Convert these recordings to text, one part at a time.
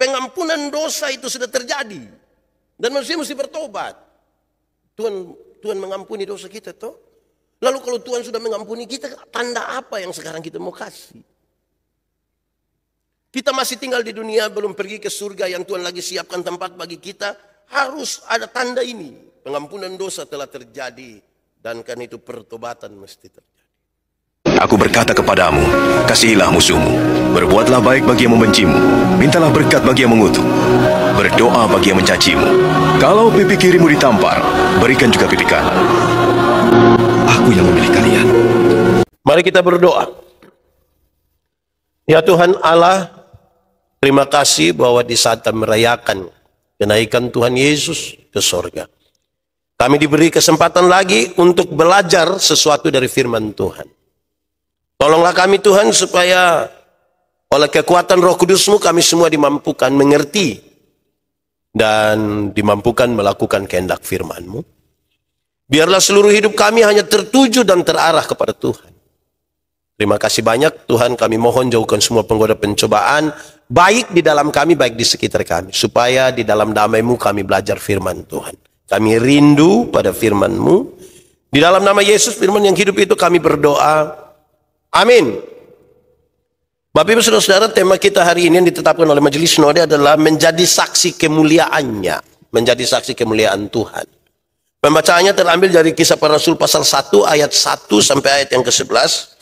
Pengampunan dosa itu sudah terjadi. Dan manusia mesti bertobat. Tuhan Tuhan mengampuni dosa kita toh. Lalu kalau Tuhan sudah mengampuni kita, tanda apa yang sekarang kita mau kasih? Kita masih tinggal di dunia, belum pergi ke surga yang Tuhan lagi siapkan tempat bagi kita. Harus ada tanda ini. Pengampunan dosa telah terjadi. Dan kan itu pertobatan mesti terjadi aku berkata kepadamu, kasihilah musuhmu, berbuatlah baik bagi yang membencimu, mintalah berkat bagi yang mengutuk, berdoa bagi yang mencacimu. Kalau pipi kirimu ditampar, berikan juga pipi kanan. Aku yang memilih kalian. Mari kita berdoa. Ya Tuhan Allah, terima kasih bahwa di saat kami merayakan kenaikan Tuhan Yesus ke sorga. Kami diberi kesempatan lagi untuk belajar sesuatu dari firman Tuhan. Tolonglah kami Tuhan supaya oleh kekuatan roh kudusmu kami semua dimampukan mengerti dan dimampukan melakukan kehendak firmanmu. Biarlah seluruh hidup kami hanya tertuju dan terarah kepada Tuhan. Terima kasih banyak Tuhan kami mohon jauhkan semua penggoda pencobaan baik di dalam kami baik di sekitar kami supaya di dalam damai-Mu kami belajar firman Tuhan. Kami rindu pada firman-Mu. Di dalam nama Yesus firman yang hidup itu kami berdoa Amin. Bapak Ibu Saudara-saudara, tema kita hari ini yang ditetapkan oleh Majelis Sinode adalah menjadi saksi kemuliaannya, menjadi saksi kemuliaan Tuhan. Pembacaannya terambil dari kisah para rasul pasal 1 ayat 1 sampai ayat yang ke-11.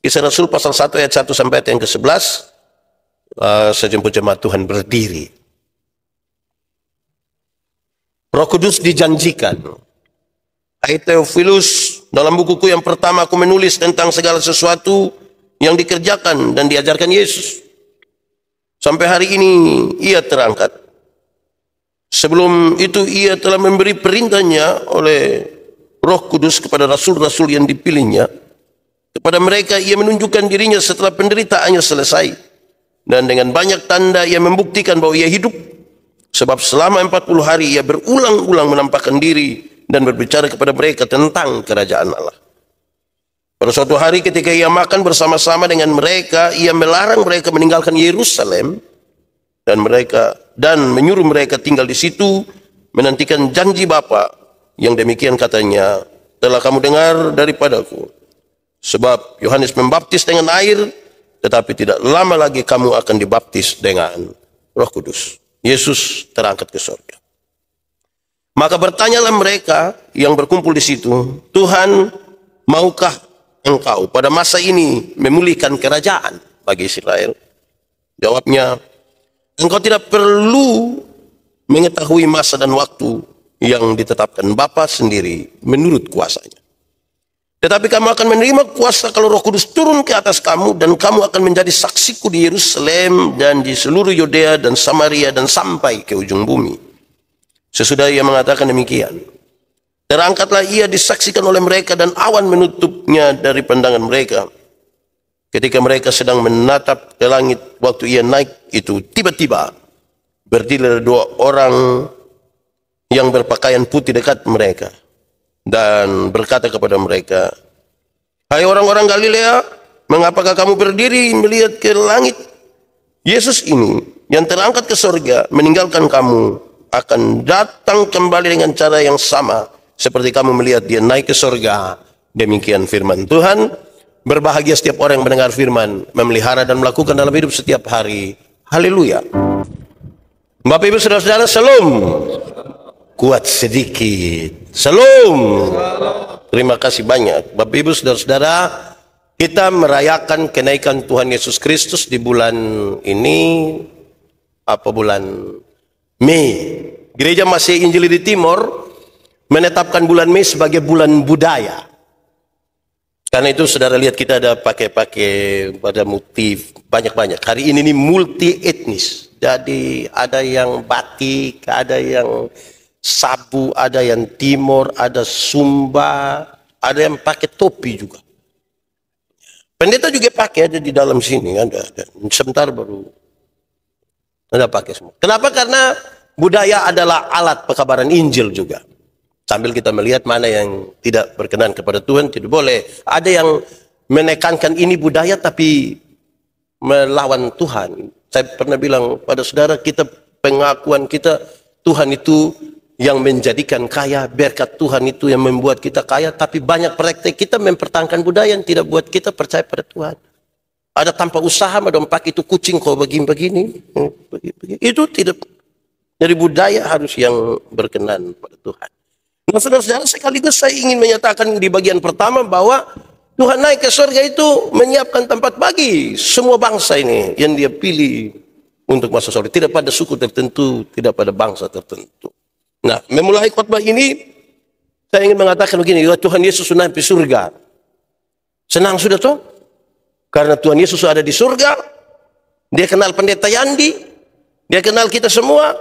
Kisah Rasul pasal 1 ayat 1 sampai ayat yang ke-11. Uh, eh, sejumput jemaat Tuhan berdiri. Roh Kudus dijanjikan. Hai Teofilus, dalam bukuku yang pertama aku menulis tentang segala sesuatu yang dikerjakan dan diajarkan Yesus. Sampai hari ini ia terangkat. Sebelum itu ia telah memberi perintahnya oleh roh kudus kepada rasul-rasul yang dipilihnya. Kepada mereka ia menunjukkan dirinya setelah penderitaannya selesai. Dan dengan banyak tanda ia membuktikan bahwa ia hidup. Sebab selama 40 hari ia berulang-ulang menampakkan diri dan berbicara kepada mereka tentang kerajaan Allah. Pada suatu hari ketika ia makan bersama-sama dengan mereka, ia melarang mereka meninggalkan Yerusalem dan mereka dan menyuruh mereka tinggal di situ menantikan janji Bapa yang demikian katanya telah kamu dengar daripadaku. Sebab Yohanes membaptis dengan air, tetapi tidak lama lagi kamu akan dibaptis dengan Roh Kudus. Yesus terangkat ke surga. Maka bertanyalah mereka yang berkumpul di situ, Tuhan, maukah engkau pada masa ini memulihkan kerajaan bagi Israel? Jawabnya, engkau tidak perlu mengetahui masa dan waktu yang ditetapkan Bapa sendiri menurut kuasanya. Tetapi kamu akan menerima kuasa kalau roh kudus turun ke atas kamu dan kamu akan menjadi saksiku di Yerusalem dan di seluruh Yudea dan Samaria dan sampai ke ujung bumi. Sesudah ia mengatakan demikian, terangkatlah ia disaksikan oleh mereka dan awan menutupnya dari pandangan mereka. Ketika mereka sedang menatap ke langit waktu ia naik itu, tiba-tiba berdiri dua orang yang berpakaian putih dekat mereka dan berkata kepada mereka, Hai orang-orang Galilea, mengapakah kamu berdiri melihat ke langit? Yesus ini yang terangkat ke surga meninggalkan kamu akan datang kembali dengan cara yang sama seperti kamu melihat dia naik ke surga. Demikian firman Tuhan. Berbahagia setiap orang yang mendengar firman, memelihara dan melakukan dalam hidup setiap hari. Haleluya. Bapak Ibu Saudara-saudara, selum. Kuat sedikit. Selum. Terima kasih banyak. Bapak Ibu Saudara-saudara, kita merayakan kenaikan Tuhan Yesus Kristus di bulan ini apa bulan Mei. Gereja Masih Injili di Timur menetapkan bulan Mei sebagai bulan budaya. Karena itu saudara lihat kita ada pakai-pakai pada motif banyak-banyak. Hari ini ini multi etnis. Jadi ada yang batik, ada yang sabu, ada yang timur, ada sumba, ada yang pakai topi juga. Pendeta juga pakai ada di dalam sini ada. ada. Sebentar baru anda pakai semua. Kenapa? Karena budaya adalah alat pekabaran Injil juga. Sambil kita melihat mana yang tidak berkenan kepada Tuhan, tidak boleh. Ada yang menekankan ini budaya tapi melawan Tuhan. Saya pernah bilang pada saudara kita pengakuan kita Tuhan itu yang menjadikan kaya, berkat Tuhan itu yang membuat kita kaya, tapi banyak praktek kita mempertahankan budaya yang tidak buat kita percaya pada Tuhan. Ada tanpa usaha medompak itu kucing kau hmm, begini-begini. Itu tidak dari budaya harus yang berkenan pada Tuhan. Nah saudara-saudara sekaligus saya ingin menyatakan di bagian pertama bahwa Tuhan naik ke surga itu menyiapkan tempat bagi semua bangsa ini yang dia pilih untuk masa surga. Tidak pada suku tertentu, tidak pada bangsa tertentu. Nah, memulai khotbah ini saya ingin mengatakan begini, ya Tuhan Yesus sudah ke surga. Senang sudah tuh? Karena Tuhan Yesus ada di surga, dia kenal pendeta Yandi, dia kenal kita semua.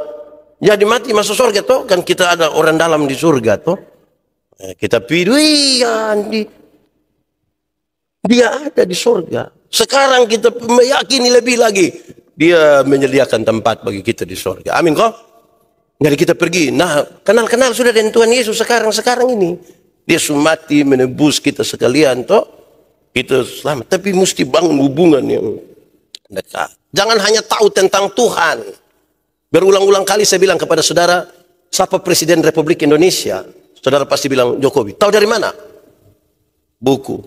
Jadi mati masuk surga toh, kan kita ada orang dalam di surga toh. Eh, kita pilih Yandi. Dia ada di surga. Sekarang kita meyakini lebih lagi. Dia menyediakan tempat bagi kita di surga. Amin kok? Jadi kita pergi. Nah, kenal-kenal sudah dengan Tuhan Yesus sekarang-sekarang ini. Dia sumati menebus kita sekalian toh. Kita selamat. Tapi mesti bangun hubungan yang dekat. Jangan hanya tahu tentang Tuhan. Berulang-ulang kali saya bilang kepada saudara, siapa Presiden Republik Indonesia? Saudara pasti bilang Jokowi. Tahu dari mana? Buku,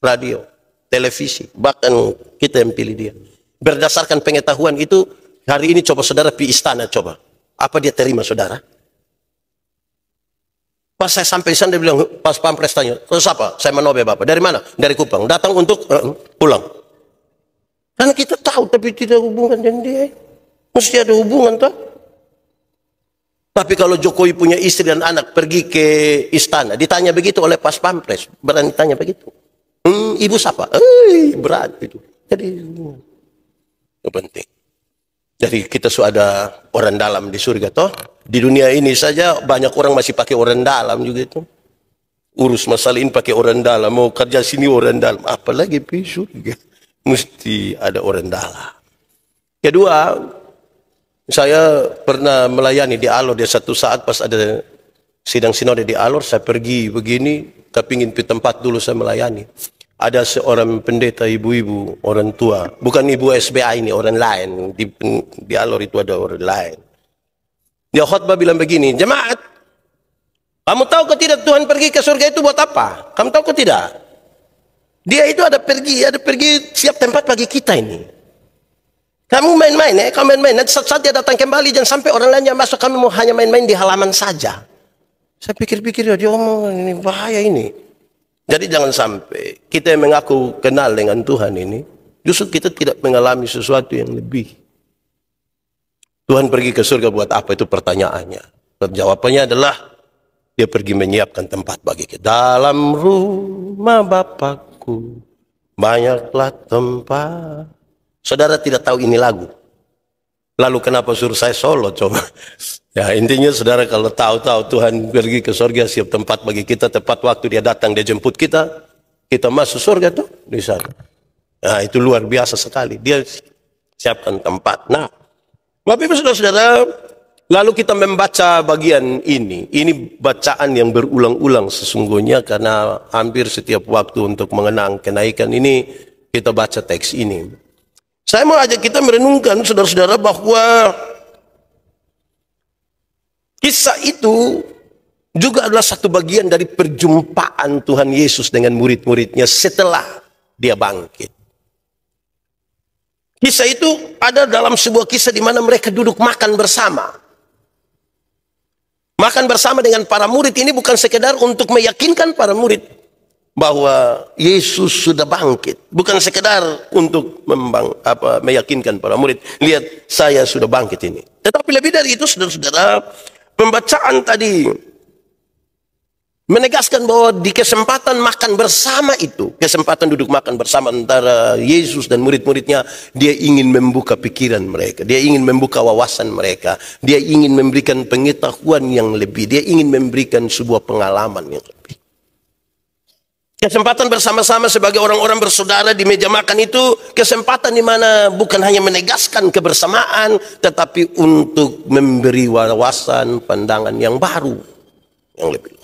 radio, televisi, bahkan kita yang pilih dia. Berdasarkan pengetahuan itu, hari ini coba saudara pi istana coba. Apa dia terima saudara? Pas saya sampai di sana dia bilang, pas pampres tanya, terus apa? Saya menobe Bapak. Dari mana? Dari Kupang. Datang untuk uh, pulang. Karena kita tahu tapi tidak hubungan dengan dia. Mesti ada hubungan toh. Tapi kalau Jokowi punya istri dan anak pergi ke istana, ditanya begitu oleh pas pampres, berani tanya begitu. Hmm, ibu siapa? Eh, berat itu. Jadi itu penting. Jadi kita sudah ada orang dalam di surga toh. Di dunia ini saja banyak orang masih pakai orang dalam juga itu. Urus masalah ini pakai orang dalam, mau kerja sini orang dalam, apalagi besok juga mesti ada orang dalam. Kedua, saya pernah melayani di Alor dia satu saat pas ada sidang sinode di Alor saya pergi begini tapi ingin di tempat dulu saya melayani ada seorang pendeta ibu-ibu orang tua bukan ibu SBA ini orang lain di, di Alor itu ada orang lain dia khutbah bilang begini, jemaat, kamu tahu ke tidak Tuhan pergi ke surga itu buat apa? Kamu tahu ke tidak? Dia itu ada pergi, ada pergi siap tempat bagi kita ini. Kamu main-main ya, kamu main-main. Nanti saat, saat dia datang kembali, jangan sampai orang lain yang masuk, kamu mau hanya main-main di halaman saja. Saya pikir-pikir ya, dia omong ini bahaya ini. Jadi jangan sampai kita yang mengaku kenal dengan Tuhan ini, justru kita tidak mengalami sesuatu yang lebih Tuhan pergi ke surga buat apa itu pertanyaannya. Jawabannya adalah dia pergi menyiapkan tempat bagi kita. Dalam rumah Bapakku banyaklah tempat. Saudara tidak tahu ini lagu. Lalu kenapa suruh saya solo coba? Ya intinya saudara kalau tahu-tahu Tuhan pergi ke surga siap tempat bagi kita tepat waktu dia datang dia jemput kita kita masuk surga tuh di sana. Nah itu luar biasa sekali dia siapkan tempat. Nah Bapak Ibu Saudara-saudara, lalu kita membaca bagian ini. Ini bacaan yang berulang-ulang sesungguhnya karena hampir setiap waktu untuk mengenang kenaikan ini kita baca teks ini. Saya mau ajak kita merenungkan saudara-saudara bahwa kisah itu juga adalah satu bagian dari perjumpaan Tuhan Yesus dengan murid-muridnya setelah dia bangkit. Kisah itu ada dalam sebuah kisah di mana mereka duduk makan bersama. Makan bersama dengan para murid ini bukan sekedar untuk meyakinkan para murid bahwa Yesus sudah bangkit, bukan sekedar untuk membang, apa, meyakinkan para murid, lihat saya sudah bangkit ini. Tetapi lebih dari itu saudara-saudara, pembacaan tadi menegaskan bahwa di kesempatan makan bersama itu, kesempatan duduk makan bersama antara Yesus dan murid-muridnya, dia ingin membuka pikiran mereka, dia ingin membuka wawasan mereka, dia ingin memberikan pengetahuan yang lebih, dia ingin memberikan sebuah pengalaman yang lebih. Kesempatan bersama-sama sebagai orang-orang bersaudara di meja makan itu kesempatan di mana bukan hanya menegaskan kebersamaan tetapi untuk memberi wawasan pandangan yang baru yang lebih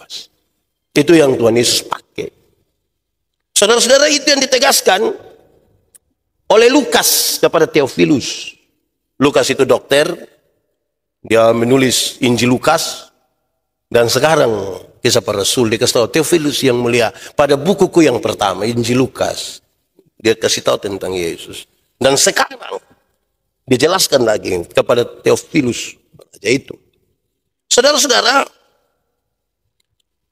itu yang Tuhan Yesus pakai. Saudara-saudara itu yang ditegaskan oleh Lukas kepada Theophilus. Lukas itu dokter, dia menulis Injil Lukas, dan sekarang kisah para rasul dikasih tahu Theophilus yang mulia pada bukuku yang pertama Injil Lukas dia kasih tahu tentang Yesus dan sekarang dijelaskan lagi kepada Theophilus raja itu. Saudara-saudara,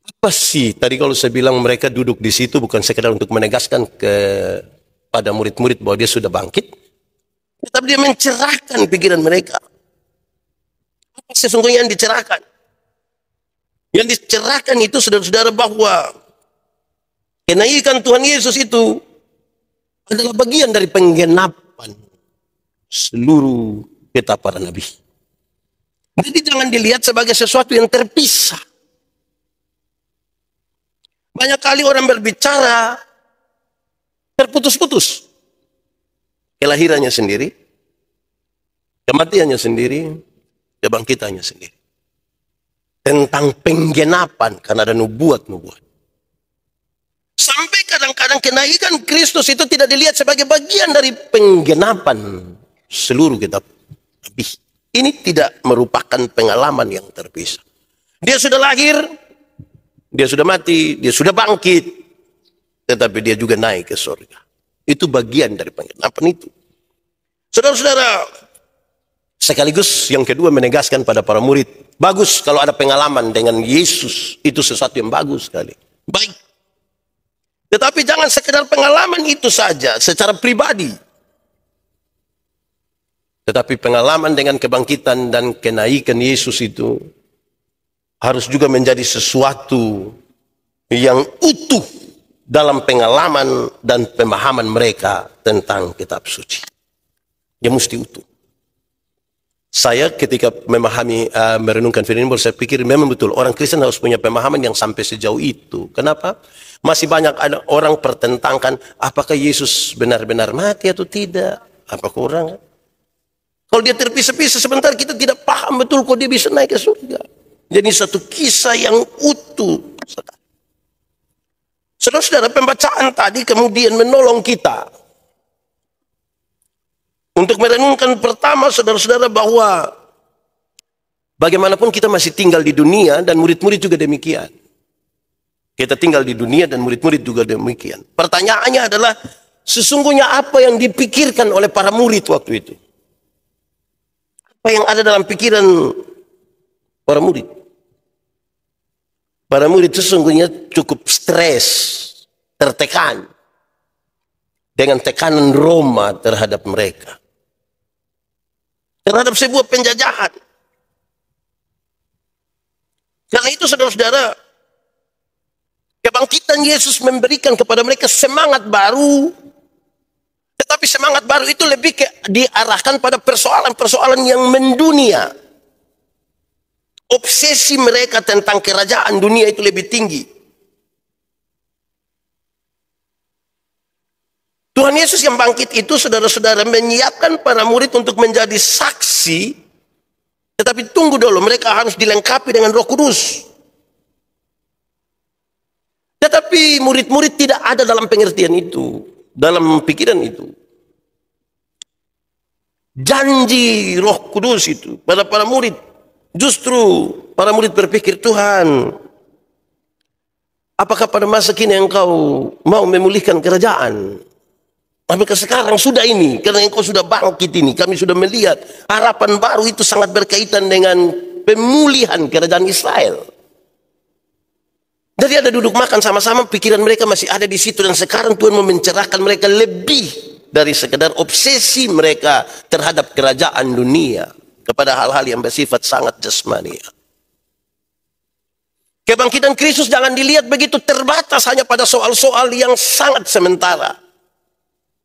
apa sih tadi kalau saya bilang mereka duduk di situ bukan sekedar untuk menegaskan kepada murid-murid bahwa dia sudah bangkit, tetapi dia mencerahkan pikiran mereka. Apa sesungguhnya yang dicerahkan? Yang dicerahkan itu saudara-saudara bahwa kenaikan Tuhan Yesus itu adalah bagian dari penggenapan seluruh peta para nabi. Jadi jangan dilihat sebagai sesuatu yang terpisah. Banyak kali orang berbicara terputus-putus. Kelahirannya sendiri, kematiannya sendiri, kebangkitannya sendiri. Tentang penggenapan karena ada nubuat-nubuat. Sampai kadang-kadang kenaikan Kristus itu tidak dilihat sebagai bagian dari penggenapan seluruh kitab Ini tidak merupakan pengalaman yang terpisah. Dia sudah lahir, dia sudah mati, dia sudah bangkit. Tetapi dia juga naik ke surga. Itu bagian dari penginapan itu. Saudara-saudara, sekaligus yang kedua menegaskan pada para murid, bagus kalau ada pengalaman dengan Yesus, itu sesuatu yang bagus sekali. Baik. Tetapi jangan sekedar pengalaman itu saja secara pribadi. Tetapi pengalaman dengan kebangkitan dan kenaikan Yesus itu harus juga menjadi sesuatu yang utuh dalam pengalaman dan pemahaman mereka tentang kitab suci. Dia mesti utuh. Saya ketika memahami, uh, merenungkan firman ini, saya pikir memang betul orang Kristen harus punya pemahaman yang sampai sejauh itu. Kenapa? Masih banyak ada orang pertentangkan apakah Yesus benar-benar mati atau tidak. Apa kurang? Kalau dia terpisah-pisah sebentar kita tidak paham betul kok dia bisa naik ke surga. Jadi satu kisah yang utuh. Saudara-saudara, pembacaan tadi kemudian menolong kita untuk merenungkan pertama saudara-saudara bahwa bagaimanapun kita masih tinggal di dunia dan murid-murid juga demikian. Kita tinggal di dunia dan murid-murid juga demikian. Pertanyaannya adalah sesungguhnya apa yang dipikirkan oleh para murid waktu itu? Apa yang ada dalam pikiran para murid? Para murid itu sungguhnya cukup stres, tertekan dengan tekanan Roma terhadap mereka. Terhadap sebuah penjajahan. Karena itu saudara-saudara, kebangkitan Yesus memberikan kepada mereka semangat baru. Tetapi semangat baru itu lebih ke, diarahkan pada persoalan-persoalan yang mendunia Obsesi mereka tentang kerajaan dunia itu lebih tinggi. Tuhan Yesus yang bangkit itu saudara-saudara menyiapkan para murid untuk menjadi saksi. Tetapi tunggu dulu, mereka harus dilengkapi dengan roh kudus. Tetapi murid-murid tidak ada dalam pengertian itu, dalam pikiran itu. Janji roh kudus itu pada para murid. Justru para murid berpikir, Tuhan, apakah pada masa kini engkau mau memulihkan kerajaan? tapi sekarang sudah ini? Karena engkau sudah bangkit ini, kami sudah melihat harapan baru itu sangat berkaitan dengan pemulihan kerajaan Israel. Jadi ada duduk makan sama-sama, pikiran mereka masih ada di situ dan sekarang Tuhan memencerahkan mereka lebih dari sekedar obsesi mereka terhadap kerajaan dunia kepada hal-hal yang bersifat sangat jasmani. Kebangkitan Kristus jangan dilihat begitu terbatas hanya pada soal-soal yang sangat sementara.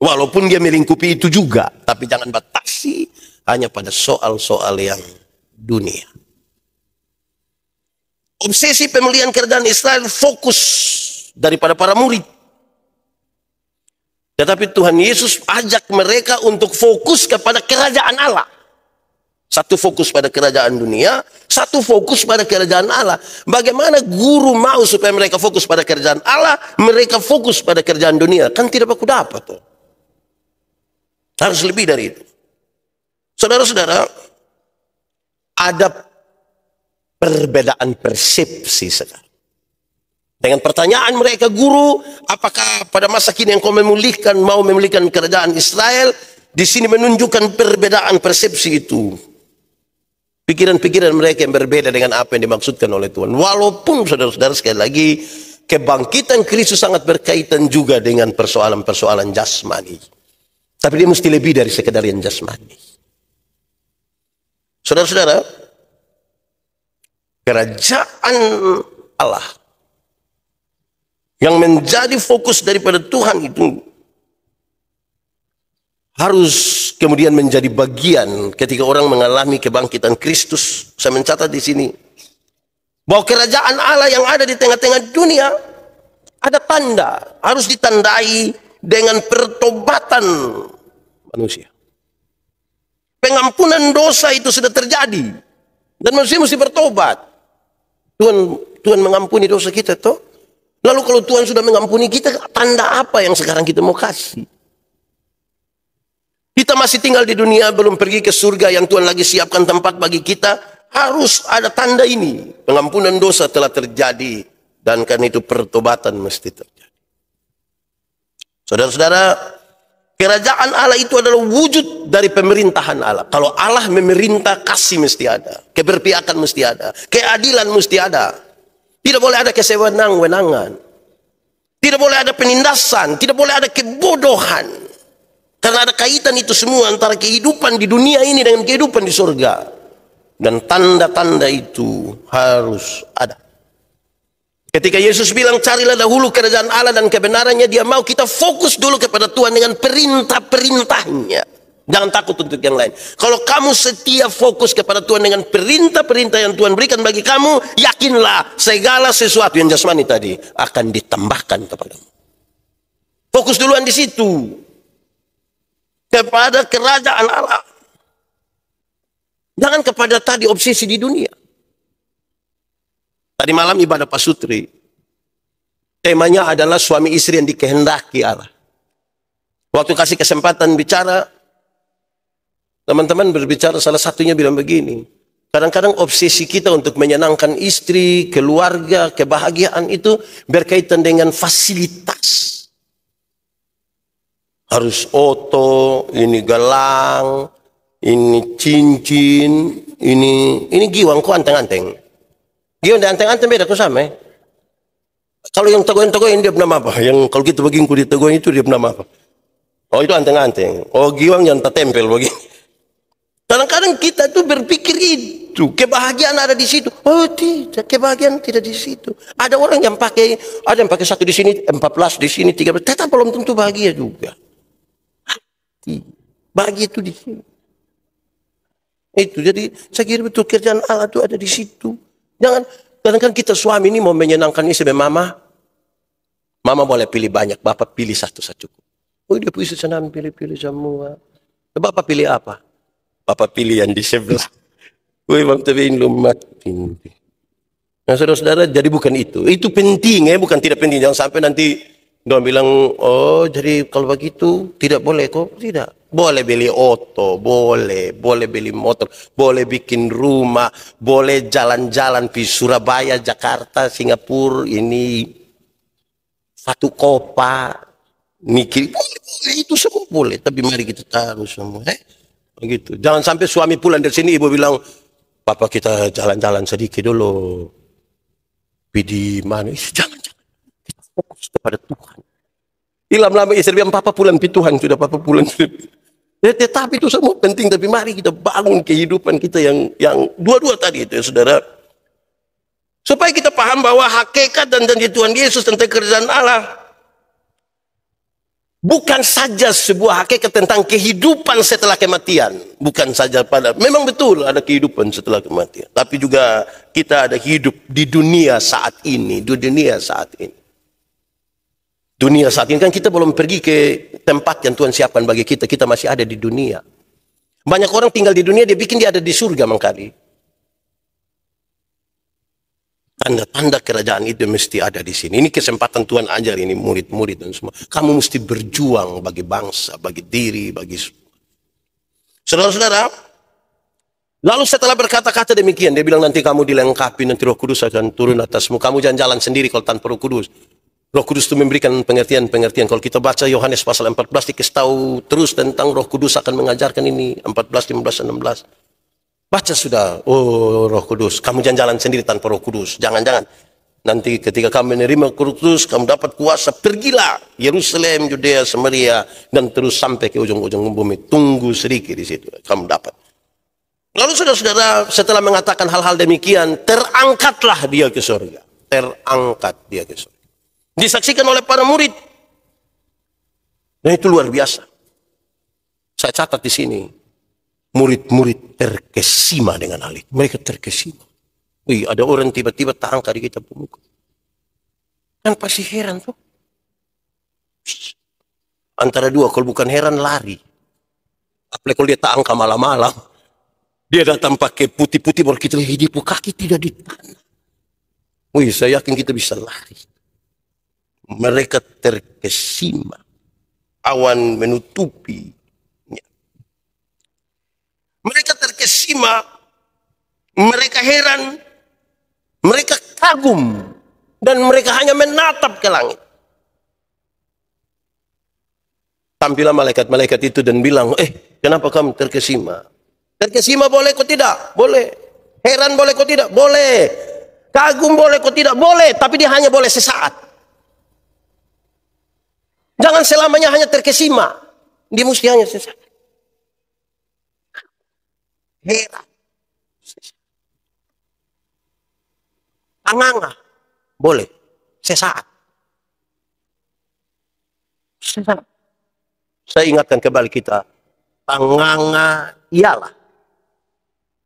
Walaupun dia melingkupi itu juga, tapi jangan batasi hanya pada soal-soal yang dunia. Obsesi pemilihan kerajaan Israel fokus daripada para murid. Tetapi Tuhan Yesus ajak mereka untuk fokus kepada kerajaan Allah. Satu fokus pada kerajaan dunia, satu fokus pada kerajaan Allah. Bagaimana guru mau supaya mereka fokus pada kerajaan Allah, mereka fokus pada kerajaan dunia? Kan tidak aku dapat tuh. Harus lebih dari itu. Saudara-saudara, ada perbedaan persepsi sekarang. Dengan pertanyaan mereka guru, apakah pada masa kini yang kau memulihkan mau memulihkan kerajaan Israel? Di sini menunjukkan perbedaan persepsi itu. Pikiran-pikiran mereka yang berbeda dengan apa yang dimaksudkan oleh Tuhan. Walaupun saudara-saudara sekali lagi kebangkitan Kristus sangat berkaitan juga dengan persoalan-persoalan jasmani. Tapi dia mesti lebih dari sekedar yang jasmani. Saudara-saudara, kerajaan Allah yang menjadi fokus daripada Tuhan itu harus kemudian menjadi bagian ketika orang mengalami kebangkitan Kristus. Saya mencatat di sini bahwa kerajaan Allah yang ada di tengah-tengah dunia ada tanda, harus ditandai dengan pertobatan manusia. Pengampunan dosa itu sudah terjadi dan manusia mesti bertobat. Tuhan Tuhan mengampuni dosa kita toh. Lalu kalau Tuhan sudah mengampuni kita, tanda apa yang sekarang kita mau kasih? Kita masih tinggal di dunia, belum pergi ke surga yang Tuhan lagi siapkan tempat bagi kita. Harus ada tanda ini. Pengampunan dosa telah terjadi. Dan karena itu pertobatan mesti terjadi. Saudara-saudara, kerajaan Allah itu adalah wujud dari pemerintahan Allah. Kalau Allah memerintah, kasih mesti ada. Keberpihakan mesti ada. Keadilan mesti ada. Tidak boleh ada kesewenang-wenangan. Tidak boleh ada penindasan. Tidak boleh ada kebodohan. Karena ada kaitan itu semua antara kehidupan di dunia ini dengan kehidupan di surga. Dan tanda-tanda itu harus ada. Ketika Yesus bilang carilah dahulu kerajaan Allah dan kebenarannya, dia mau kita fokus dulu kepada Tuhan dengan perintah-perintahnya. Jangan takut untuk yang lain. Kalau kamu setia fokus kepada Tuhan dengan perintah-perintah yang Tuhan berikan bagi kamu, yakinlah segala sesuatu yang jasmani tadi akan ditambahkan kepadamu. Fokus duluan di situ kepada kerajaan Allah. Jangan kepada tadi obsesi di dunia. Tadi malam ibadah Pak Sutri, Temanya adalah suami istri yang dikehendaki Allah. Waktu kasih kesempatan bicara, teman-teman berbicara salah satunya bilang begini. Kadang-kadang obsesi kita untuk menyenangkan istri, keluarga, kebahagiaan itu berkaitan dengan fasilitas harus oto, ini gelang, ini cincin, ini ini giwang kok anteng-anteng. Giwang dan anteng-anteng beda kok sama. Eh? Kalau yang tegoin-tegoin dia bernama apa? Yang kalau gitu kulit ditegoin itu dia bernama apa? Oh itu anteng-anteng. Oh giwang yang tertempel begini. Kadang-kadang kita tuh berpikir itu kebahagiaan ada di situ. Oh tidak, kebahagiaan tidak di situ. Ada orang yang pakai, ada yang pakai satu di sini, empat belas di sini, tiga belas tetap belum tentu bahagia juga. Bagi itu di sini. Itu jadi saya kira betul kerjaan Allah itu ada di situ. Jangan kadang kan kita suami ini mau menyenangkan ini istri mama. Mama boleh pilih banyak, bapak pilih satu saja cukup. Oh dia puisi senang pilih-pilih semua. Bapak pilih apa? Bapak pilih yang di sebelah. Wih bang tebing lumat. Nah saudara-saudara jadi bukan itu. Itu penting ya, bukan tidak penting. Jangan sampai nanti dia bilang, oh jadi kalau begitu tidak boleh kok. Tidak. Boleh beli oto, boleh. Boleh beli motor, boleh bikin rumah, boleh jalan-jalan di Surabaya, Jakarta, Singapura, ini satu kopa, mikir, boleh, itu semua boleh. Tapi mari kita taruh semua. Eh? Gitu. Jangan sampai suami pulang dari sini, ibu bilang, papa kita jalan-jalan sedikit dulu. Pidi mana? Jangan fokus kepada Tuhan. Ilam lama istri bilang, papa pulang pi Tuhan, sudah papa pulang. Ya, tetapi itu semua penting, tapi mari kita bangun kehidupan kita yang yang dua-dua tadi itu ya saudara. Supaya kita paham bahwa hakikat dan janji Tuhan Yesus tentang kerjaan Allah bukan saja sebuah hakikat tentang kehidupan setelah kematian, bukan saja pada memang betul ada kehidupan setelah kematian, tapi juga kita ada hidup di dunia saat ini, di dunia saat ini dunia saat ini kan kita belum pergi ke tempat yang Tuhan siapkan bagi kita kita masih ada di dunia banyak orang tinggal di dunia dia bikin dia ada di surga mangkali tanda-tanda kerajaan itu mesti ada di sini. Ini kesempatan Tuhan ajar ini murid-murid dan semua. Kamu mesti berjuang bagi bangsa, bagi diri, bagi Saudara-saudara, lalu setelah berkata-kata demikian, dia bilang nanti kamu dilengkapi, nanti roh kudus akan turun atasmu. Kamu jangan jalan sendiri kalau tanpa roh kudus. Roh Kudus itu memberikan pengertian-pengertian. Kalau kita baca Yohanes pasal 14, kita tahu terus tentang Roh Kudus akan mengajarkan ini. 14, 15, 16. Baca sudah, oh Roh Kudus, kamu jangan jalan sendiri tanpa Roh Kudus. Jangan-jangan. Nanti ketika kamu menerima Kudus, kamu dapat kuasa, pergilah Yerusalem, Judea, Samaria, dan terus sampai ke ujung-ujung bumi. Tunggu sedikit di situ, kamu dapat. Lalu saudara-saudara, setelah mengatakan hal-hal demikian, terangkatlah dia ke surga. Terangkat dia ke surga. Disaksikan oleh para murid. Dan nah, itu luar biasa. Saya catat di sini. Murid-murid terkesima dengan hal itu. Mereka terkesima. Wih, ada orang tiba-tiba tahan di kita pemuka. Kan pasti heran tuh. Antara dua, kalau bukan heran lari. Apalagi kalau dia tak angka malam-malam. Dia datang pakai putih-putih baru kita lihat kaki tidak di tanah. Wih, saya yakin kita bisa lari mereka terkesima awan menutupi mereka terkesima mereka heran mereka kagum dan mereka hanya menatap ke langit Tampilah malaikat-malaikat itu dan bilang eh kenapa kamu terkesima terkesima boleh kok tidak boleh heran boleh kok tidak boleh kagum boleh kok tidak boleh tapi dia hanya boleh sesaat Jangan selamanya hanya terkesima. Dia mesti hanya sesat. Heran. tanganga, Boleh. Sesaat. Sesaat. Saya ingatkan kembali kita. tanganga ialah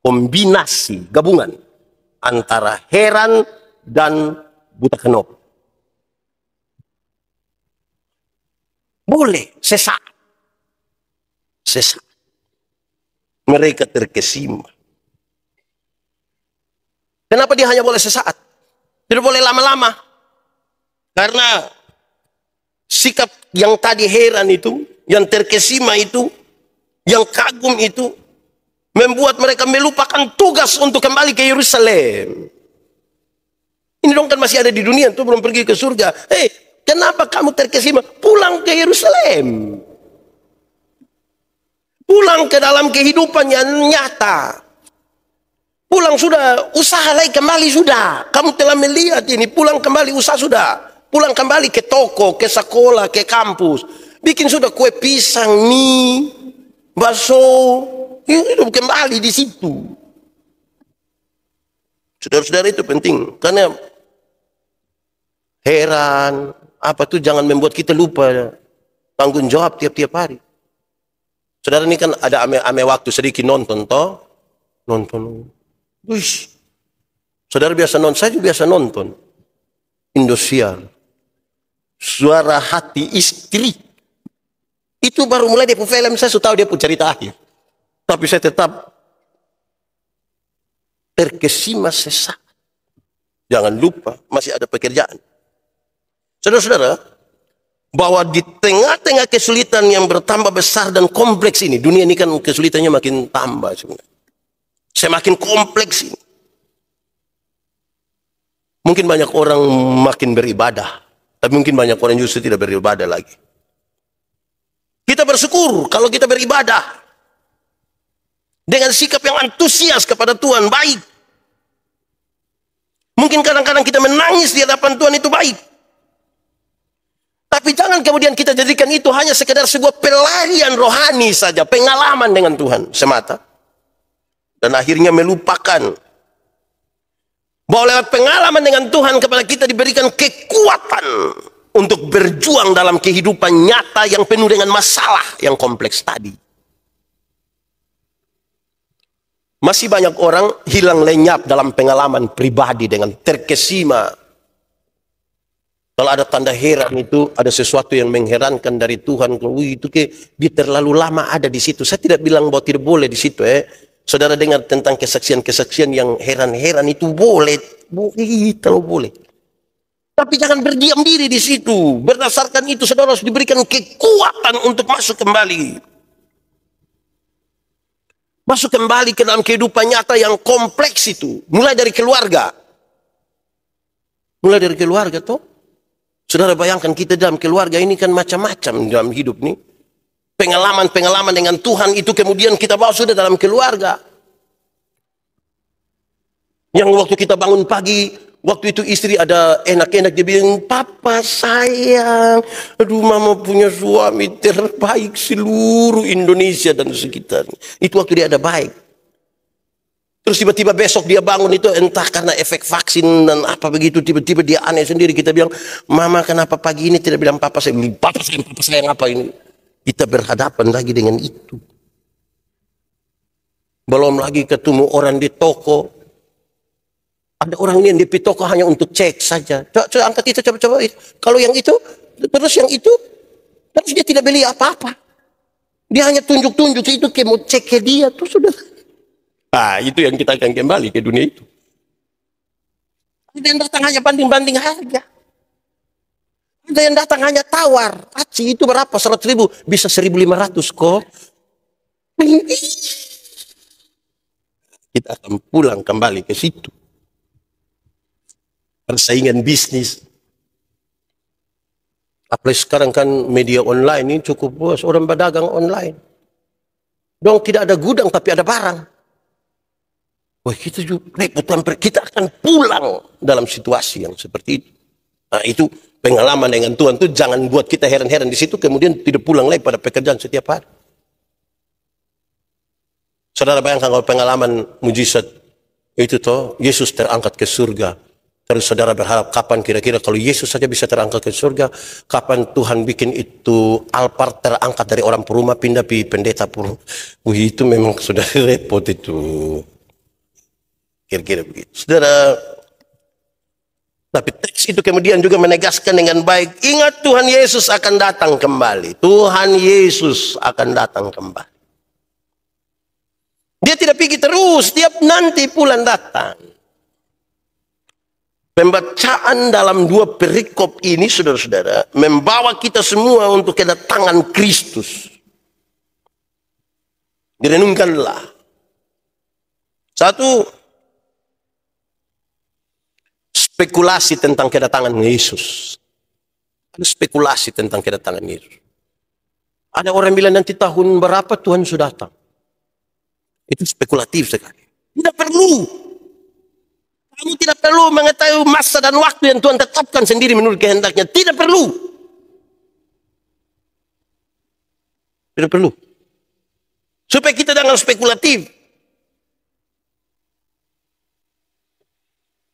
kombinasi gabungan antara heran dan buta kenop. Boleh, sesak. Sesak. Mereka terkesima. Kenapa dia hanya boleh sesaat? Tidak boleh lama-lama. Karena sikap yang tadi heran itu, yang terkesima itu, yang kagum itu, membuat mereka melupakan tugas untuk kembali ke Yerusalem. Ini dong kan masih ada di dunia, itu belum pergi ke surga. Hei, eh, Kenapa kamu terkesima? Pulang ke Yerusalem. Pulang ke dalam kehidupan yang nyata. Pulang sudah, usaha lagi kembali sudah. Kamu telah melihat ini, pulang kembali usaha sudah. Pulang kembali ke toko, ke sekolah, ke kampus. Bikin sudah kue pisang, mie, bakso. Ya, hidup kembali di situ. Saudara-saudara itu penting. Karena heran, apa tuh jangan membuat kita lupa tanggung jawab tiap-tiap hari. Saudara ini kan ada ame-ame waktu sedikit nonton toh. Nonton. Wih. Saudara biasa nonton, saya juga biasa nonton. Indosiar. Suara hati istri. Itu baru mulai dia pun film, saya sudah tahu dia pun cerita akhir. Tapi saya tetap terkesima sesak. Jangan lupa, masih ada pekerjaan. Saudara-saudara, bahwa di tengah-tengah kesulitan yang bertambah besar dan kompleks ini, dunia ini kan kesulitannya makin tambah sebenarnya. Semakin kompleks ini. Mungkin banyak orang makin beribadah, tapi mungkin banyak orang justru tidak beribadah lagi. Kita bersyukur kalau kita beribadah dengan sikap yang antusias kepada Tuhan, baik. Mungkin kadang-kadang kita menangis di hadapan Tuhan itu baik. Tapi jangan kemudian kita jadikan itu hanya sekedar sebuah pelarian rohani saja, pengalaman dengan Tuhan semata. Dan akhirnya melupakan bahwa lewat pengalaman dengan Tuhan kepada kita diberikan kekuatan untuk berjuang dalam kehidupan nyata yang penuh dengan masalah yang kompleks tadi. Masih banyak orang hilang lenyap dalam pengalaman pribadi dengan terkesima kalau ada tanda heran itu, ada sesuatu yang mengherankan dari Tuhan, kalau itu ke, dia terlalu lama ada di situ. Saya tidak bilang bahwa tidak boleh di situ, eh. Saudara dengar tentang kesaksian-kesaksian yang heran-heran itu boleh, boleh, kalau boleh. Tapi jangan berdiam diri di situ. Berdasarkan itu, saudara harus diberikan kekuatan untuk masuk kembali. Masuk kembali ke dalam kehidupan nyata yang kompleks itu. Mulai dari keluarga. Mulai dari keluarga, tuh. Saudara bayangkan kita dalam keluarga ini kan macam-macam dalam hidup ini Pengalaman-pengalaman dengan Tuhan itu kemudian kita bawa sudah dalam keluarga. Yang waktu kita bangun pagi, waktu itu istri ada enak-enak dia bilang, "Papa sayang, aduh mama punya suami terbaik seluruh Indonesia dan sekitarnya." Itu waktu dia ada baik. Terus tiba-tiba besok dia bangun itu entah karena efek vaksin dan apa begitu tiba-tiba dia aneh sendiri kita bilang mama kenapa pagi ini tidak bilang papa saya papa saya papa saya apa ini kita berhadapan lagi dengan itu belum lagi ketemu orang di toko ada orang yang di toko hanya untuk cek saja coba, coba angkat itu coba-coba kalau yang itu terus yang itu terus dia tidak beli apa-apa dia hanya tunjuk-tunjuk itu kayak mau cek ke dia tuh sudah Nah, itu yang kita akan kembali ke dunia itu. Ada yang datang hanya banding-banding harga. Ada yang datang hanya tawar. Aci itu berapa? 100 ribu. Bisa 1500 kok. Kita akan pulang kembali ke situ. Persaingan bisnis. Apalagi sekarang kan media online ini cukup bos Orang berdagang online. Dong tidak ada gudang tapi ada barang. Wah kita juga repot kita akan pulang dalam situasi yang seperti itu. Nah itu pengalaman dengan Tuhan itu jangan buat kita heran-heran di situ kemudian tidak pulang lagi pada pekerjaan setiap hari. Saudara bayangkan kalau pengalaman mujizat itu toh Yesus terangkat ke surga Terus saudara berharap kapan kira-kira kalau Yesus saja bisa terangkat ke surga, kapan Tuhan bikin itu alpar terangkat dari orang perumah pindah di pendeta pun. Wih itu memang sudah repot itu. Kira-kira begitu. Saudara, tapi teks itu kemudian juga menegaskan dengan baik, ingat Tuhan Yesus akan datang kembali. Tuhan Yesus akan datang kembali. Dia tidak pergi terus, setiap nanti pulang datang. Pembacaan dalam dua perikop ini, saudara-saudara, membawa kita semua untuk kedatangan Kristus. Direnungkanlah. Satu, spekulasi tentang kedatangan Yesus. Ada kan spekulasi tentang kedatangan Yesus. Ada orang bilang nanti tahun berapa Tuhan sudah datang. Itu spekulatif sekali. Tidak perlu. Kamu tidak perlu mengetahui masa dan waktu yang Tuhan tetapkan sendiri menurut kehendaknya. Tidak perlu. Tidak perlu. Supaya kita jangan spekulatif.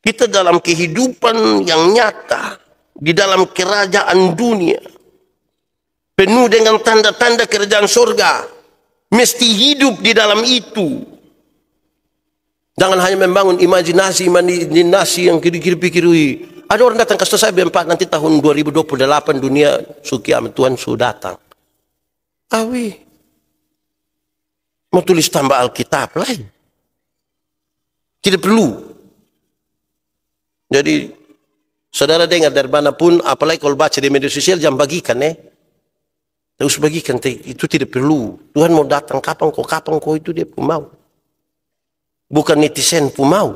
Kita dalam kehidupan yang nyata, di dalam kerajaan dunia, penuh dengan tanda-tanda kerajaan surga, mesti hidup di dalam itu. Jangan hanya membangun imajinasi, imajinasi yang kiri-kiri pikirui. Ada orang datang ke saya B4 nanti tahun 2028 dunia suki amat Tuhan sudah datang. Awi. Ah, Mau tulis tambah Alkitab lain. Tidak perlu jadi saudara dengar dari mana pun, apalagi kalau baca di media sosial jangan bagikan ya. Eh. Terus bagikan itu tidak perlu. Tuhan mau datang kapan kok kapan kok itu dia pun mau. Bukan netizen pun mau.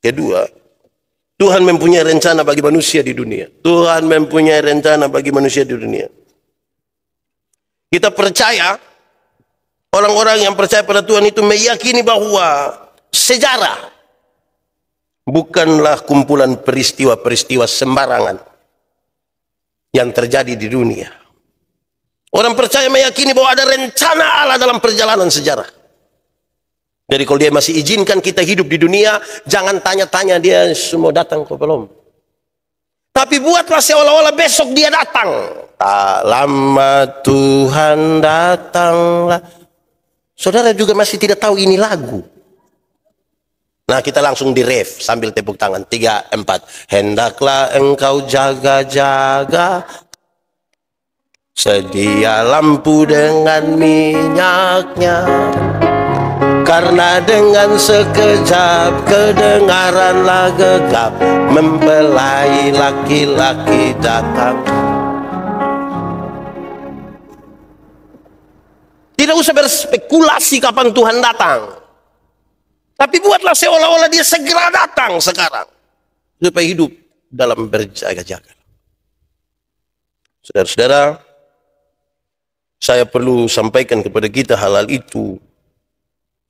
Kedua, Tuhan mempunyai rencana bagi manusia di dunia. Tuhan mempunyai rencana bagi manusia di dunia. Kita percaya orang-orang yang percaya pada Tuhan itu meyakini bahwa sejarah bukanlah kumpulan peristiwa-peristiwa sembarangan yang terjadi di dunia. Orang percaya meyakini bahwa ada rencana Allah dalam perjalanan sejarah. Jadi kalau dia masih izinkan kita hidup di dunia, jangan tanya-tanya dia semua datang ke belum. Tapi buatlah seolah-olah besok dia datang. Tak lama Tuhan datanglah. Saudara juga masih tidak tahu ini lagu. Nah kita langsung di ref sambil tepuk tangan. Tiga, empat. Hendaklah engkau jaga-jaga. Sedia lampu dengan minyaknya. Karena dengan sekejap kedengaranlah gegap Mempelai laki-laki datang Tidak usah berspekulasi kapan Tuhan datang tapi buatlah seolah-olah dia segera datang sekarang. Supaya hidup dalam berjaga-jaga. Saudara-saudara, saya perlu sampaikan kepada kita halal itu.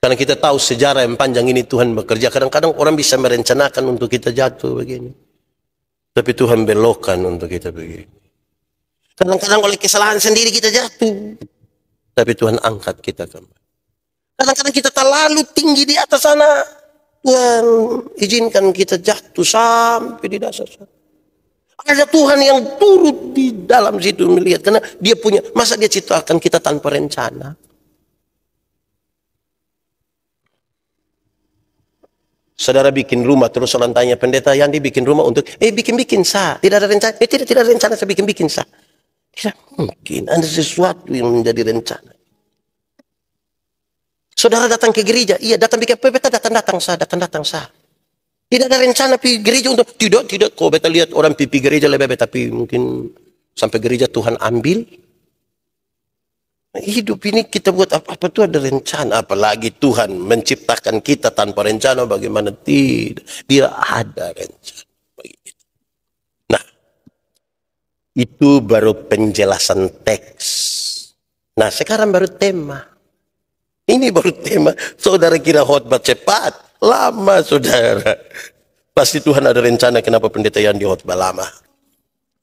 Karena kita tahu sejarah yang panjang ini Tuhan bekerja. Kadang-kadang orang bisa merencanakan untuk kita jatuh begini. Tapi Tuhan belokkan untuk kita begini. Kadang-kadang oleh kesalahan sendiri kita jatuh. Tapi Tuhan angkat kita kembali. Kadang-kadang kita terlalu tinggi di atas sana. Tuhan, izinkan kita jatuh sampai di dasar sana. Ada Tuhan yang turut di dalam situ melihat. Karena dia punya, masa dia ciptakan kita tanpa rencana? Saudara bikin rumah terus orang tanya pendeta yang dibikin rumah untuk eh bikin-bikin sah, tidak ada rencana. Eh tidak tidak ada rencana saya bikin-bikin sah. Tidak mungkin ada sesuatu yang menjadi rencana. Saudara datang ke gereja, iya datang bikin PPT, datang-datang sah, datang-datang sah. Tidak ada rencana pergi gereja untuk, tidak, tidak, kok beta lihat orang pipi gereja lebih beta, tapi mungkin sampai gereja Tuhan ambil. Hidup ini kita buat apa-apa itu ada rencana, apalagi Tuhan menciptakan kita tanpa rencana, bagaimana tidak. Dia ada rencana Nah, itu baru penjelasan teks. Nah, sekarang baru tema. Ini baru tema. Saudara kira khotbah cepat. Lama saudara. Pasti Tuhan ada rencana kenapa pendeta yang di khotbah lama.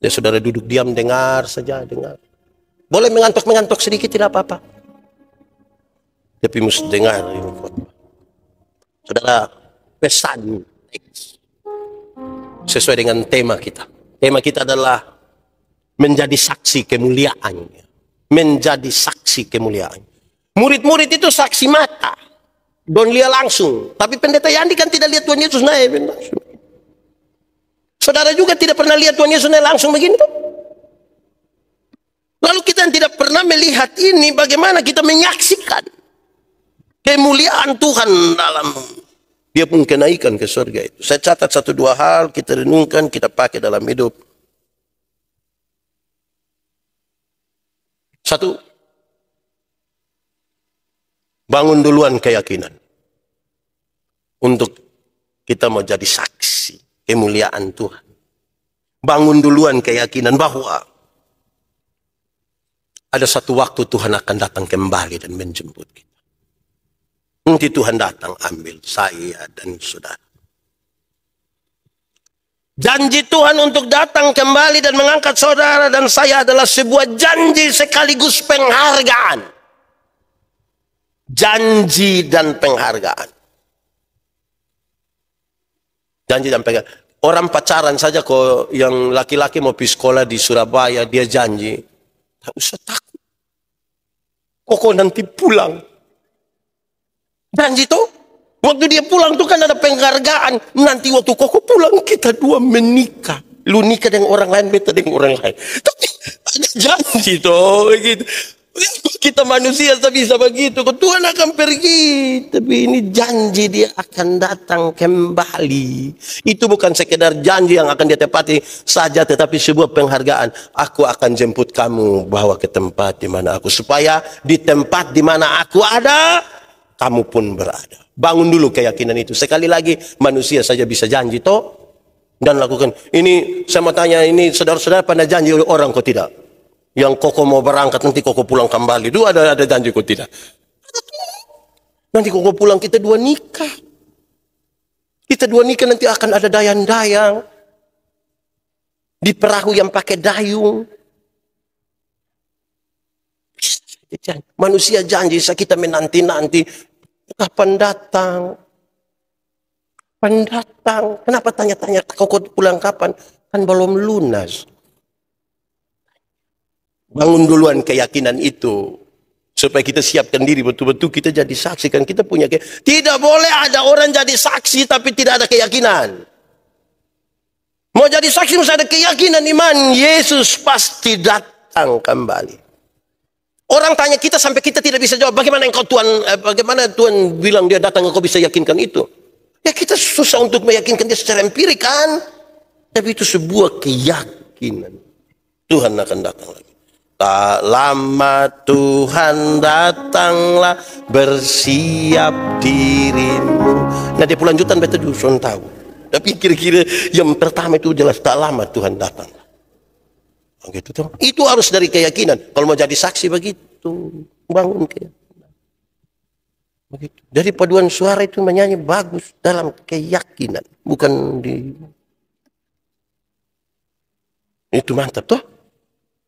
Ya saudara duduk diam dengar saja dengar. Boleh mengantuk-mengantuk sedikit tidak apa-apa. Tapi mesti dengar ini khotbah. Saudara pesan sesuai dengan tema kita. Tema kita adalah menjadi saksi kemuliaannya. Menjadi saksi kemuliaannya. Murid-murid itu saksi mata. Don lihat langsung. Tapi pendeta Yandi kan tidak lihat Tuhan Yesus naik Saudara juga tidak pernah lihat Tuhan Yesus naik langsung begini tuh. Lalu kita yang tidak pernah melihat ini bagaimana kita menyaksikan kemuliaan Tuhan dalam dia pun kenaikan ke surga itu. Saya catat satu dua hal kita renungkan, kita pakai dalam hidup. Satu, Bangun duluan keyakinan. Untuk kita mau jadi saksi kemuliaan Tuhan. Bangun duluan keyakinan bahwa ada satu waktu Tuhan akan datang kembali dan menjemput kita. Nanti Tuhan datang ambil saya dan saudara. Janji Tuhan untuk datang kembali dan mengangkat saudara dan saya adalah sebuah janji sekaligus penghargaan janji dan penghargaan. Janji dan penghargaan. Orang pacaran saja kok yang laki-laki mau pergi sekolah di Surabaya, dia janji. Tak usah takut. Kok nanti pulang. Janji tuh. Waktu dia pulang tuh kan ada penghargaan. Nanti waktu koko pulang kita dua menikah. Lu nikah dengan orang lain, beta dengan orang lain. Tapi ada janji tuh. Gitu. Kita manusia tak bisa begitu. Tuhan akan pergi. Tapi ini janji dia akan datang kembali. Itu bukan sekedar janji yang akan dia tepati saja. Tetapi sebuah penghargaan. Aku akan jemput kamu bawa ke tempat di mana aku. Supaya di tempat di mana aku ada, kamu pun berada. Bangun dulu keyakinan itu. Sekali lagi manusia saja bisa janji toh dan lakukan. Ini saya mau tanya ini saudara-saudara pada janji oleh orang kok tidak? yang koko mau berangkat nanti koko pulang kembali itu ada ada janji kok tidak nanti koko pulang kita dua nikah kita dua nikah nanti akan ada dayang-dayang di perahu yang pakai dayung manusia janji kita menanti-nanti kapan datang kapan datang kenapa tanya-tanya koko pulang kapan kan belum lunas Bangun duluan keyakinan itu. Supaya kita siapkan diri, betul-betul kita jadi saksi. Kan kita punya ke Tidak boleh ada orang jadi saksi tapi tidak ada keyakinan. Mau jadi saksi mesti ada keyakinan iman. Yesus pasti datang kembali. Orang tanya kita sampai kita tidak bisa jawab. Bagaimana engkau Tuhan, eh, bagaimana Tuhan bilang dia datang engkau bisa yakinkan itu? Ya kita susah untuk meyakinkan dia secara empirik kan. Tapi itu sebuah keyakinan. Tuhan akan datang lagi. Tak lama Tuhan datanglah bersiap dirimu. Nah dia betul beta dusun tahu. Tapi kira-kira yang pertama itu jelas tak lama Tuhan datang. Oh, gitu tuh. Itu harus dari keyakinan. Kalau mau jadi saksi begitu, bangun keyakinan. Begitu. Dari paduan suara itu menyanyi bagus dalam keyakinan, bukan di itu mantap tuh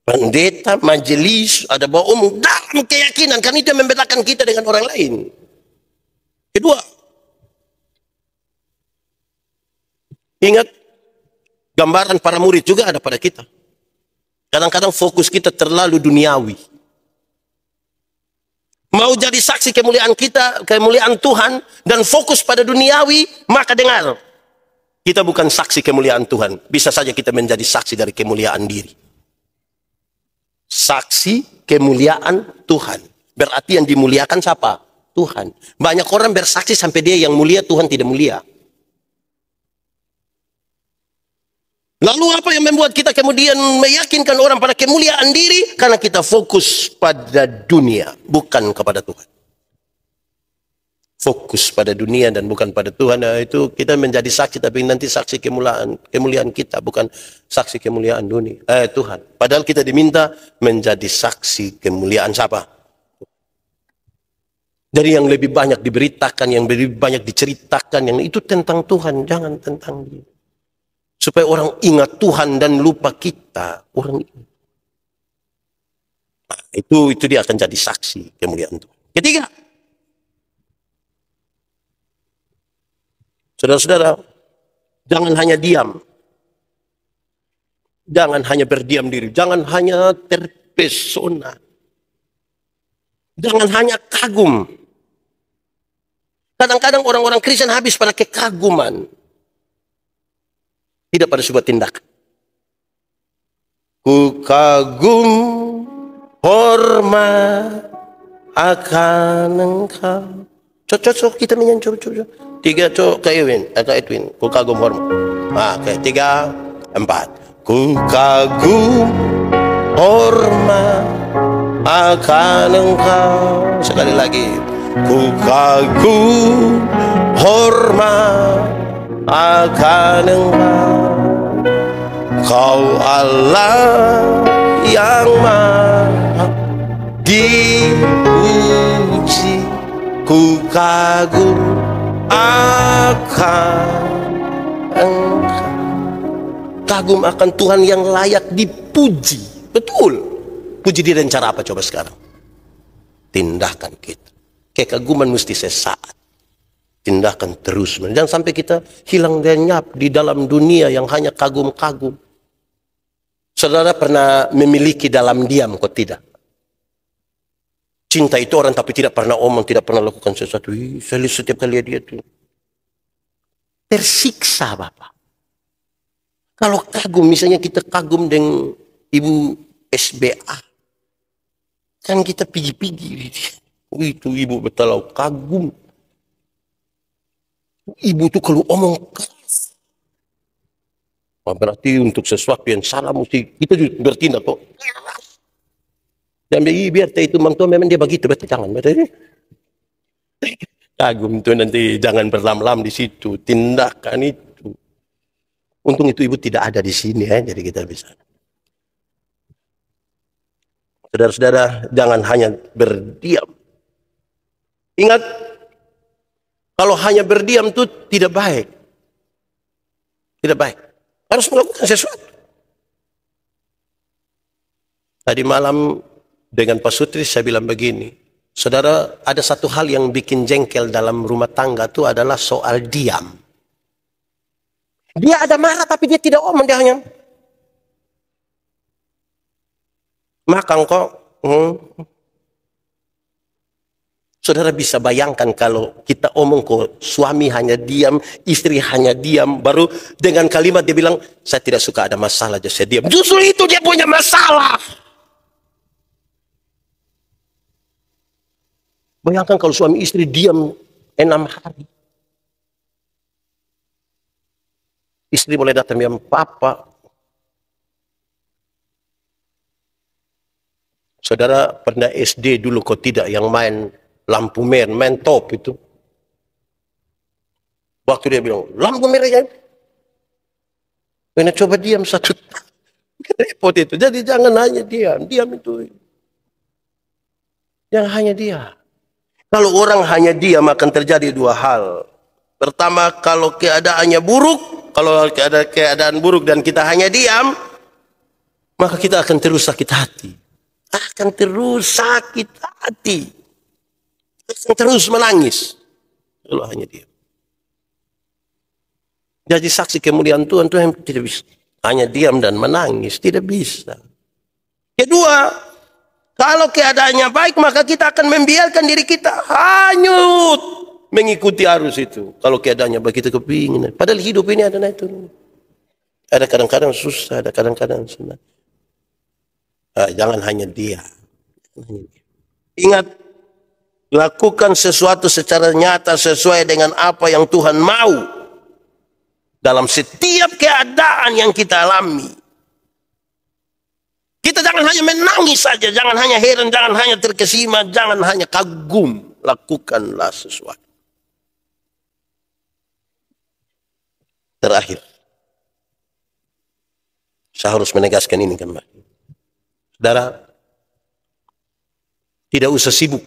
pendeta, majelis, ada bawa umum dalam keyakinan karena itu membedakan kita dengan orang lain. Kedua, ingat gambaran para murid juga ada pada kita. Kadang-kadang fokus kita terlalu duniawi. Mau jadi saksi kemuliaan kita, kemuliaan Tuhan dan fokus pada duniawi, maka dengar. Kita bukan saksi kemuliaan Tuhan. Bisa saja kita menjadi saksi dari kemuliaan diri saksi kemuliaan Tuhan. Berarti yang dimuliakan siapa? Tuhan. Banyak orang bersaksi sampai dia yang mulia, Tuhan tidak mulia. Lalu apa yang membuat kita kemudian meyakinkan orang pada kemuliaan diri? Karena kita fokus pada dunia, bukan kepada Tuhan fokus pada dunia dan bukan pada Tuhan nah, itu kita menjadi saksi tapi nanti saksi kemuliaan kemuliaan kita bukan saksi kemuliaan dunia eh, Tuhan padahal kita diminta menjadi saksi kemuliaan siapa dari yang lebih banyak diberitakan yang lebih banyak diceritakan yang itu tentang Tuhan jangan tentang dia supaya orang ingat Tuhan dan lupa kita orang ini nah, itu itu dia akan jadi saksi kemuliaan Tuhan ketiga Saudara-saudara, jangan hanya diam. Jangan hanya berdiam diri, jangan hanya terpesona. Jangan hanya kagum. Kadang-kadang orang-orang Kristen habis pada kekaguman. Tidak pada sebuah tindakan. Ku kagum hormat akan engkau. Cocok-cocok kita menyanyi cocok-cocok. Tiga tu eh, ke Edwin, atau Edwin, ku kagum hormat. Ha, okay. tiga, empat. Ku kagum hormat akan engkau. Sekali lagi. Ku kagum hormat akan engkau. Kau Allah yang maha dipuji Ku kagum akan kagum akan Tuhan yang layak dipuji betul puji diri dan cara apa coba sekarang tindakan kita kekaguman mesti sesaat tindakan terus jangan sampai kita hilang lenyap di dalam dunia yang hanya kagum-kagum saudara pernah memiliki dalam diam kok tidak cinta itu orang tapi tidak pernah omong, tidak pernah lakukan sesuatu. Hi, saya lihat setiap kali dia itu. Tersiksa Bapak. Kalau kagum, misalnya kita kagum dengan Ibu SBA. Kan kita pigi-pigi. Itu ibu betalau kagum. Ibu tuh kalau omong keras. Berarti untuk sesuatu yang salah mesti kita juga bertindak kok. Dan bagi biar itu mang tua memang dia begitu, berarti jangan berarti. Kagum tuh nanti jangan berlam-lam di situ, tindakan itu. Untung itu ibu tidak ada di sini ya, jadi kita bisa. Saudara-saudara, jangan hanya berdiam. Ingat, kalau hanya berdiam itu tidak baik. Tidak baik. Harus melakukan sesuatu. Tadi malam dengan Pak Sutri saya bilang begini, saudara ada satu hal yang bikin jengkel dalam rumah tangga itu adalah soal diam. Dia ada marah tapi dia tidak omong dia hanya makan kok. Hmm. Saudara bisa bayangkan kalau kita omong kok suami hanya diam, istri hanya diam, baru dengan kalimat dia bilang, saya tidak suka ada masalah, jadi saya diam. Justru itu dia punya masalah. Bayangkan kalau suami istri diam enam hari. Istri boleh datang yang papa. Saudara pernah SD dulu kok tidak yang main lampu merah, main top itu. Waktu dia bilang, lampu merah ya. Karena coba diam satu repot itu. Jadi jangan hanya diam, diam itu. yang hanya diam. Kalau orang hanya diam akan terjadi dua hal. Pertama, kalau keadaannya buruk, kalau ada keadaan buruk dan kita hanya diam, maka kita akan terus sakit hati. Akan terus sakit hati. Akan terus menangis. Kalau hanya diam. Jadi saksi kemuliaan Tuhan, Tuhan tidak bisa. Hanya diam dan menangis, tidak bisa. Kedua, kalau keadaannya baik maka kita akan membiarkan diri kita hanyut mengikuti arus itu. Kalau keadaannya baik kita kepingin. Padahal hidup ini ada naik turun. Ada kadang-kadang susah, ada kadang-kadang senang. Nah, jangan hanya dia. Ingat, lakukan sesuatu secara nyata sesuai dengan apa yang Tuhan mau. Dalam setiap keadaan yang kita alami. Kita jangan hanya menangis saja, jangan hanya heran, jangan hanya terkesima, jangan hanya kagum. Lakukanlah sesuatu. Terakhir. Saya harus menegaskan ini kan, mbak? Saudara, tidak usah sibuk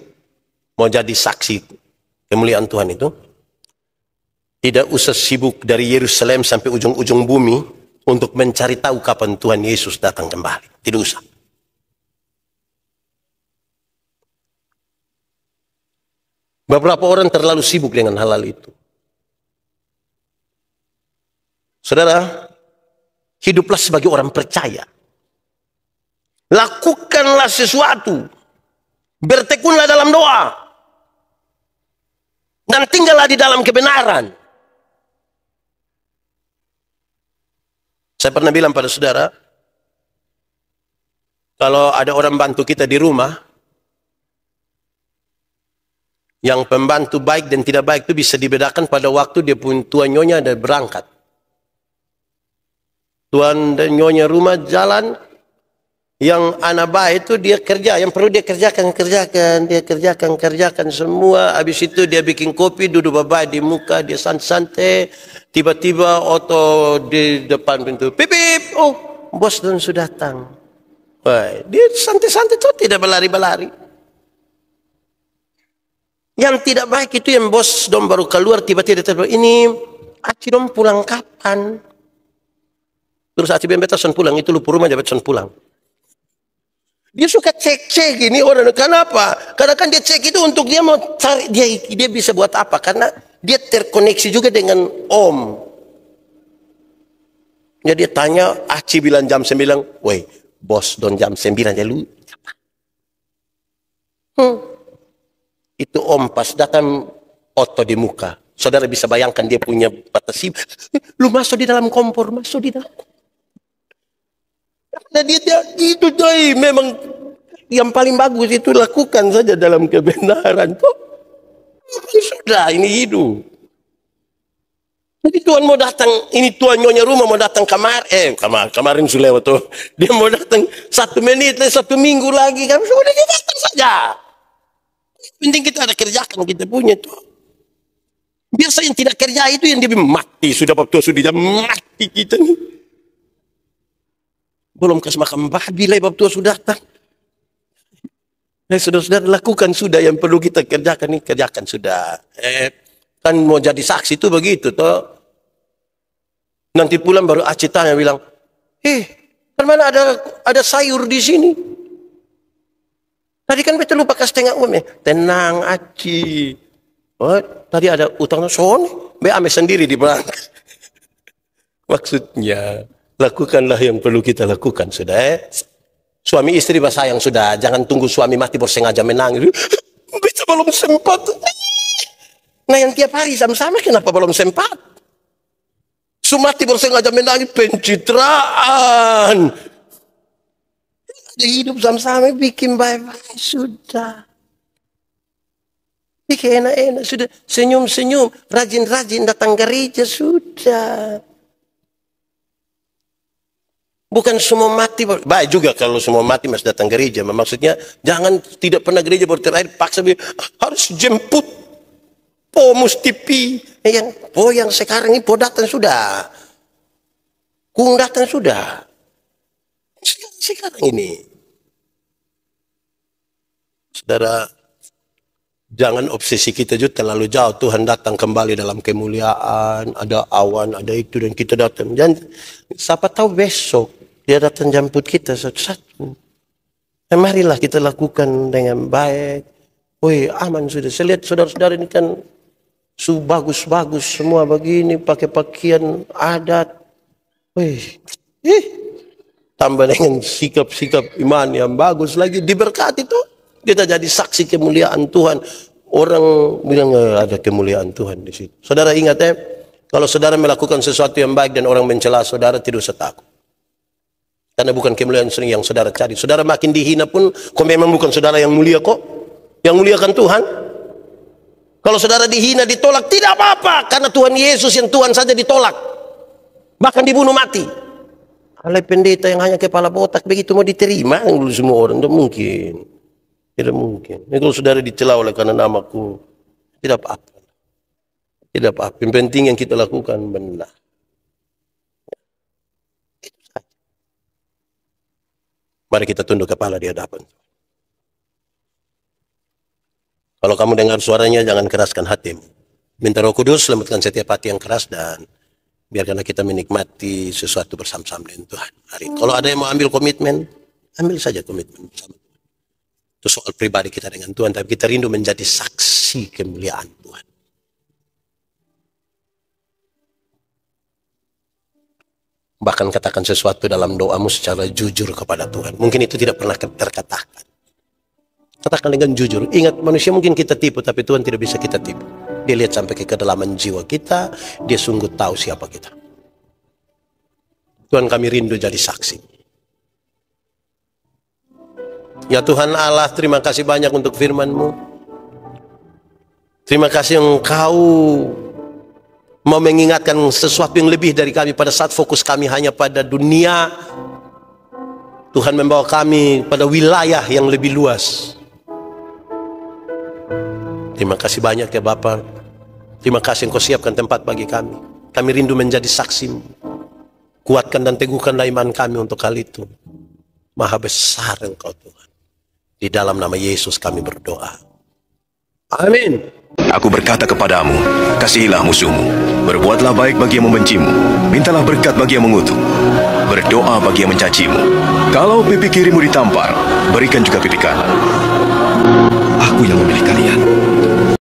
mau jadi saksi kemuliaan Tuhan itu. Tidak usah sibuk dari Yerusalem sampai ujung-ujung bumi untuk mencari tahu kapan Tuhan Yesus datang kembali. Tidak usah. Beberapa orang terlalu sibuk dengan hal-hal itu. Saudara, hiduplah sebagai orang percaya. Lakukanlah sesuatu. Bertekunlah dalam doa. Dan tinggallah di dalam kebenaran. Saya pernah bilang pada saudara, kalau ada orang bantu kita di rumah, yang pembantu baik dan tidak baik itu bisa dibedakan pada waktu dia pun tuan nyonya ada berangkat. Tuan dan nyonya rumah jalan, yang anak baik itu dia kerja yang perlu dia kerjakan kerjakan dia kerjakan kerjakan semua habis itu dia bikin kopi duduk babai di muka dia santai-santai tiba-tiba oto di depan pintu pipip oh bos dan sudah datang Baik, dia santai-santai tuh tidak berlari-berlari yang tidak baik itu yang bos dom baru keluar tiba-tiba tiba, ini Aci dom pulang kapan? Terus Aci bilang, beta pulang, itu lu rumah aja pulang. Dia suka cek-cek ini orang. Kenapa? Karena kan dia cek itu untuk dia mau cari dia dia bisa buat apa? Karena dia terkoneksi juga dengan om. Jadi dia tanya Aci bilang jam 9, "Woi, bos don jam 9 ya lu." Hmm. Itu om pas datang otot di muka. Saudara bisa bayangkan dia punya batasi. Lu masuk di dalam kompor, masuk di dalam karena dia itu coy, memang yang paling bagus itu lakukan saja dalam kebenaran. Tuh, sudah ini hidup. Jadi Tuhan mau datang, ini Tuhan nyonya rumah mau datang kamar, eh kamar kemarin lewat tuh dia mau datang satu menit, satu minggu lagi, Kamu sudah dia datang saja. Penting kita ada kerjakan kita punya tuh. Biasa yang tidak kerja itu yang dia mati sudah waktu sudah mati kita nih belum kasih makan babi lah bab tua sudah datang Eh, sudah saudara lakukan sudah yang perlu kita kerjakan ini kerjakan sudah. Eh, kan mau jadi saksi itu begitu toh. Nanti pulang baru Aci tanya bilang, eh, kan mana ada ada sayur di sini? Tadi kan betul lupa kasih tengah uang ya. Tenang Aci. Oh, tadi ada utang son, be ame sendiri di belakang. Maksudnya, Lakukanlah yang perlu kita lakukan, sudah eh? Suami istri bahasa yang sudah, jangan tunggu suami mati baru sengaja menang. Bisa belum sempat. Nah yang tiap hari sama-sama kenapa belum sempat? Sumati baru sengaja menangis pencitraan. Hidup sama-sama bikin baik-baik sudah. Bikin enak-enak sudah. Senyum-senyum, rajin-rajin datang gereja sudah. Bukan semua mati. Baik juga kalau semua mati masih datang gereja. Maksudnya jangan tidak pernah gereja baru terakhir paksa ah, harus jemput. Po mesti Yang, po yang sekarang ini po datang sudah. Kung datang sudah. Sekarang ini. Saudara, jangan obsesi kita juga terlalu jauh. Tuhan datang kembali dalam kemuliaan, ada awan, ada itu dan kita datang. Dan siapa tahu besok dia datang jemput kita satu-satu. Nah, ya, marilah kita lakukan dengan baik. Woi aman sudah. Saya lihat saudara-saudara ini kan su bagus-bagus semua begini. Pakai pakaian adat. Woi, eh, tambah dengan sikap-sikap iman yang bagus lagi. Diberkati tuh. Kita jadi saksi kemuliaan Tuhan. Orang bilang eh, ada kemuliaan Tuhan di situ. Saudara ingat ya, kalau saudara melakukan sesuatu yang baik dan orang mencela saudara, tidak usah takut. Karena bukan kemuliaan sering yang saudara cari. Saudara makin dihina pun, kok memang bukan saudara yang mulia kok. Yang mulia kan Tuhan. Kalau saudara dihina, ditolak, tidak apa-apa. Karena Tuhan Yesus yang Tuhan saja ditolak. Bahkan dibunuh mati. Oleh pendeta yang hanya kepala botak begitu mau diterima dulu semua orang. itu mungkin. Tidak mungkin. Ini kalau saudara dicela oleh karena namaku, tidak apa-apa. Tidak apa-apa. Yang penting yang kita lakukan benar. Mari kita tunduk kepala di hadapan. Kalau kamu dengar suaranya, jangan keraskan hatimu. Minta roh kudus, lembutkan setiap hati yang keras dan biarkanlah kita menikmati sesuatu bersama-sama dengan Tuhan. Hari ini. Kalau ada yang mau ambil komitmen, ambil saja komitmen bersama Tuhan. Itu soal pribadi kita dengan Tuhan, tapi kita rindu menjadi saksi kemuliaan Tuhan. bahkan katakan sesuatu dalam doamu secara jujur kepada Tuhan. Mungkin itu tidak pernah terkatakan. Katakan dengan jujur. Ingat manusia mungkin kita tipu tapi Tuhan tidak bisa kita tipu. Dia lihat sampai ke kedalaman jiwa kita, dia sungguh tahu siapa kita. Tuhan kami rindu jadi saksi. Ya Tuhan Allah, terima kasih banyak untuk firman-Mu. Terima kasih Engkau mau mengingatkan sesuatu yang lebih dari kami pada saat fokus kami hanya pada dunia Tuhan membawa kami pada wilayah yang lebih luas terima kasih banyak ya Bapak terima kasih yang kau siapkan tempat bagi kami kami rindu menjadi saksi. kuatkan dan teguhkanlah iman kami untuk hal itu maha besar engkau Tuhan di dalam nama Yesus kami berdoa Amin. Aku berkata kepadamu, kasihilah musuhmu. Berbuatlah baik bagi yang membencimu. Mintalah berkat bagi yang mengutuk. Berdoa bagi yang mencacimu. Kalau pipi kirimu ditampar, berikan juga pipi kanan. Aku yang memilih kalian.